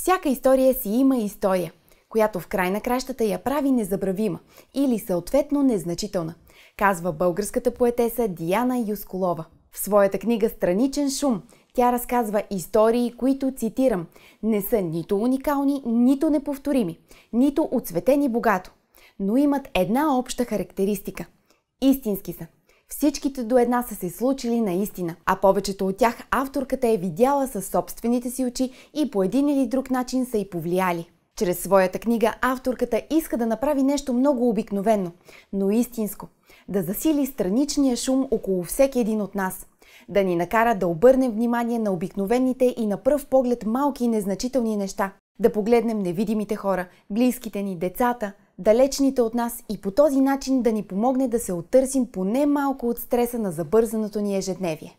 Всяка история си има история, която в край на кращата я прави незабравима или съответно незначителна, казва българската поетеса Диана Юсколова. В своята книга «Страничен шум» тя разказва истории, които, цитирам, не са нито уникални, нито неповторими, нито оцветени богато, но имат една обща характеристика – истински са – Всичките до една са се случили наистина, а повечето от тях авторката е видяла със собствените си очи и по един или друг начин са и повлияли. Чрез своята книга авторката иска да направи нещо много обикновено, но истинско. Да засили страничния шум около всеки един от нас. Да ни накара да обърнем внимание на обикновените и на пръв поглед малки и незначителни неща. Да погледнем невидимите хора, близките ни, децата – далечните от нас и по този начин да ни помогне да се оттърсим поне малко от стреса на забързаното ни ежедневие.